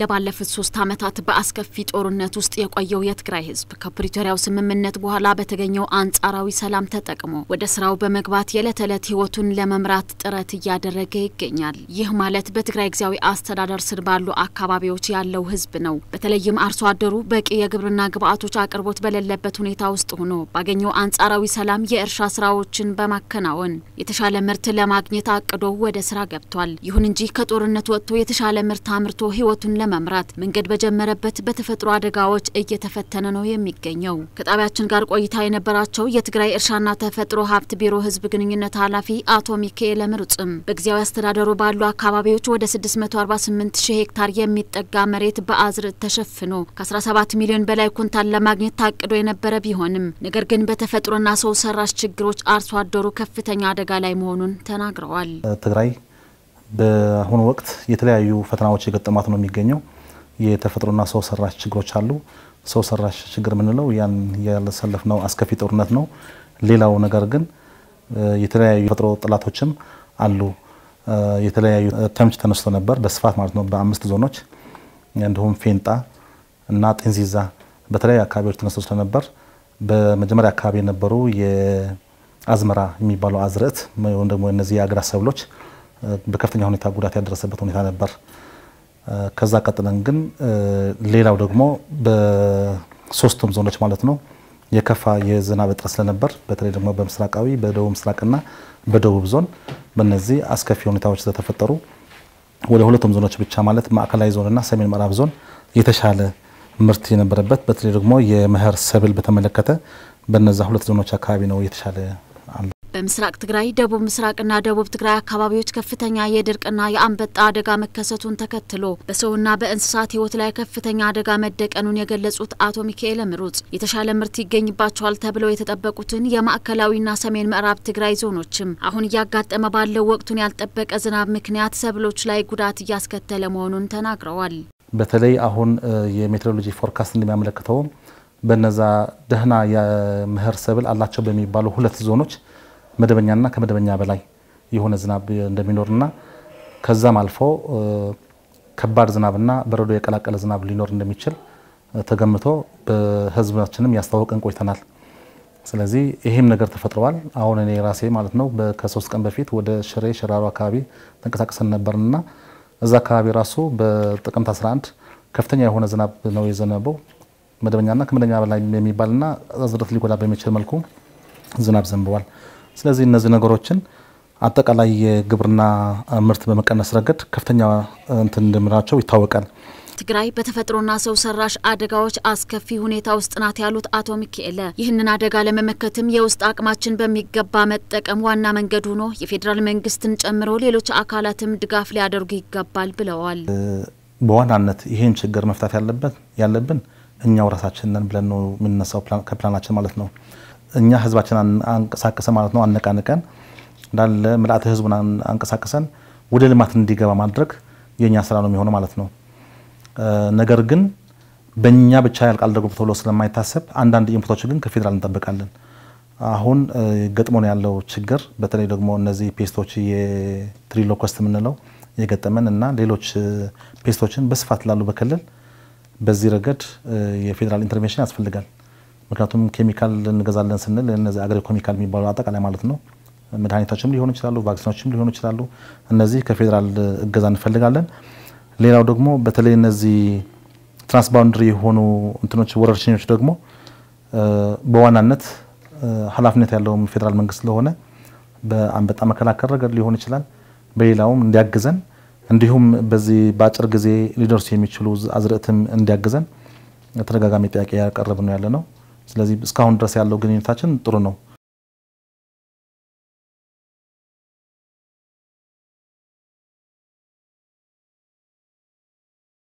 ለባለፉት ሶስት ዓመታት በአስከፊ ጦርነት ውስጥ የቆየው የትግራይ ህዝብ ከፕሪቶሪያው ስምምነት በኋላ በተገኘው አንጻራዊ ሰላም ተጠቅሞ ወደ ስራው በመግባት የዕለት ተዕለት ህይወቱን ለመምራት ጥረት እያደረገ ይገኛል። ይህ ማለት በትግራይ ጊዜያዊ አስተዳደር ስር ባሉ አካባቢዎች ያለው ህዝብ ነው። በተለይም አርሶ አደሩ በቂ የግብርና ግብዓቶች አቅርቦት በሌለበት ሁኔታ ውስጥ ሆኖ ባገኘው አንጻራዊ ሰላም የእርሻ ስራዎችን በማከናወን የተሻለ ምርት ለማግኘት አቅዶ ወደ ስራ ገብቷል። ይሁን እንጂ ከጦርነት ወጥቶ የተሻለ ምርት አምርቶ ህይወቱን ለመምራት መንገድ በጀመረበት በተፈጥሮ አደጋዎች እየተፈተነ ነው የሚገኘው። ከጣቢያችን ጋር ቆይታ የነበራቸው የትግራይ እርሻና ተፈጥሮ ሀብት ቢሮ ህዝብ ግንኙነት ኃላፊ አቶ ሚካኤል ምሩጽም በጊዜያዊ አስተዳደሩ ባሉ አካባቢዎች ወደ 648 ሺህ ሄክታር የሚጠጋ መሬት በአዝርዕት ተሸፍኖ ከ17 ሚሊዮን በላይ ኩንታል ለማግኘት ታቅዶ የነበረ ቢሆንም ነገር ግን በተፈጥሮና ሰው ሰራሽ ችግሮች አርሶ አደሩ ከፍተኛ አደጋ ላይ መሆኑን ተናግረዋል። ትግራይ በአሁኑ ወቅት የተለያዩ ፈተናዎች የገጠማት ነው የሚገኘው። የተፈጥሮና ሰው ሰራሽ ችግሮች አሉ። ሰው ሰራሽ ችግር የምንለው ያን ነው አስከፊ ጦርነት ነው። ሌላው ነገር ግን የተለያዩ ተፈጥሮ ጥላቶችም አሉ። የተለያዩ ተምች ተነስቶ ነበር በስፋት ማለት ነው በአምስት ዞኖች እንዲሁም ፌንጣ እና ጤንዚዛ በተለያዩ አካባቢዎች ተነስቶ ስለነበር በመጀመሪያ አካባቢ የነበሩ የአዝመራ የሚባለው አዝርዕት ወይም ደግሞ እነዚህ የአገዳ ሰብሎች በከፍተኛ ሁኔታ ጉዳት ያደረሰበት ሁኔታ ነበር። ከዛ ቀጥለን ግን ሌላው ደግሞ በሶስቱም ዞኖች ማለት ነው የከፋ የዝናብ እጥረት ስለነበር በተለይ ደግሞ በምስራቃዊ፣ በደቡብ ምስራቅና በደቡብ ዞን በነዚህ አስከፊ ሁኔታዎች ስለተፈጠሩ ወደ ሁለቱም ዞኖች ብቻ ማለት ማዕከላዊ ዞንና ሰሜን ምዕራብ ዞን የተሻለ ምርት የነበረበት በተለይ ደግሞ የመኸር ሰብል በተመለከተ በነዛ ሁለት ዞኖች አካባቢ ነው የተሻለ በምስራቅ ትግራይ፣ ደቡብ ምስራቅና ደቡብ ትግራይ አካባቢዎች ከፍተኛ የድርቅና የአንበጣ አደጋ መከሰቱን ተከትሎ በሰውና በእንስሳት ህይወት ላይ ከፍተኛ አደጋ መደቀኑን የገለጹት አቶ ሚካኤል ምሩጽ የተሻለ ምርት ይገኝባቸዋል ተብለው የተጠበቁትን የማዕከላዊና ሰሜን ምዕራብ ትግራይ ዞኖችም አሁን እያጋጠመ ባለው ወቅቱን ያልጠበቀ ዝናብ ምክንያት ሰብሎች ላይ ጉዳት እያስከተለ መሆኑን ተናግረዋል። በተለይ አሁን የሜትሮሎጂ ፎርካስት እንደሚያመለክተው በነዛ ደህና የምህር ሰብል አላቸው በሚባሉ ሁለት ዞኖች መደበኛና ከመደበኛ በላይ የሆነ ዝናብ እንደሚኖርና ከዛም አልፎ ከባድ ዝናብና በረዶ የቀላቀለ ዝናብ ሊኖር እንደሚችል ተገምቶ በህዝባችንም ያስታወቀን ቆይተናል። ስለዚህ ይህም ነገር ተፈጥረዋል። አሁን እኔ ራሴ ማለት ነው ከሶስት ቀን በፊት ወደ ሽሬ ሽራሮ አካባቢ ተንቀሳቀሰን ነበርና እዛ አካባቢ ራሱ በጥቅምት 11 ከፍተኛ የሆነ ዝናብ ነው የዘነበው። መደበኛና ከመደበኛ በላይ የሚባልና ዝረት ሊጎዳ በሚችል መልኩ ዝናብ ዘንበዋል። ስለዚህ እነዚህ ነገሮችን አጠቃላይ የግብርና ምርት በመቀነስ ረገድ ከፍተኛ እንትን እንደሚኖራቸው ይታወቃል። ትግራይ በተፈጥሮና ሰው ሰራሽ አደጋዎች አስከፊ ሁኔታ ውስጥ ናት ያሉት አቶ ሚካኤለ ይህንን አደጋ ለመመከትም የውስጥ አቅማችን በሚገባ መጠቀም ዋና መንገድ ሆኖ የፌዴራል መንግስትን ጨምሮ ሌሎች አካላትም ድጋፍ ሊያደርጉ ይገባል ብለዋል። በዋናነት ይህን ችግር መፍታት ያለብን እኛው ራሳችንን ብለን ነው የምንነሳው ከፕላናችን ማለት ነው። እኛ ህዝባችን አንቀሳቀሰ ማለት ነው። አነቃንቀን እንዳለ ምልአተ ህዝቡን አንቀሳቀሰን ወደ ልማት እንዲገባ ማድረግ የእኛ ስራ ነው የሚሆነው ማለት ነው። ነገር ግን በእኛ ብቻ ያልቃል ደግሞ ተብሎ ስለማይታሰብ አንዳንድ ኢንፑቶች ግን ከፌዴራል እንጠብቃለን። አሁን ገጥሞን ያለው ችግር በተለይ ደግሞ እነዚህ ፔስቶች የትሪሎኮስት የምንለው የገጠመን እና ሌሎች ፔስቶችን በስፋት ላሉ በክልል በዚህ ረገድ የፌዴራል ኢንተርቬንሽን ያስፈልጋል። ምክንያቱም ኬሚካል እንገዛለን ስንል እነዚህ አግሪ ኬሚካል የሚባሉ አጠቃላይ ማለት ነው መድኃኒቶችም ሊሆኑ ይችላሉ፣ ቫክሲኖችም ሊሆኑ ይችላሉ። እነዚህ ከፌዴራል እገዛ እንፈልጋለን። ሌላው ደግሞ በተለይ እነዚህ ትራንስባውንድሪ የሆኑ እንትኖች ወረርሽኞች ደግሞ በዋናነት ኃላፊነት ያለውም ፌዴራል መንግስት ስለሆነ በአንበጣ መከላከል ረገድ ሊሆን ይችላል፣ በሌላውም እንዲያግዘን እንዲሁም በዚህ በአጭር ጊዜ ሊደርሱ የሚችሉ አዝርዕትም እንዲያግዘን ተደጋጋሚ ጥያቄ ያቀረብ ነው ያለ ነው። ስለዚህ እስካሁን ድረስ ያለው ግንኙነታችን ጥሩ ነው።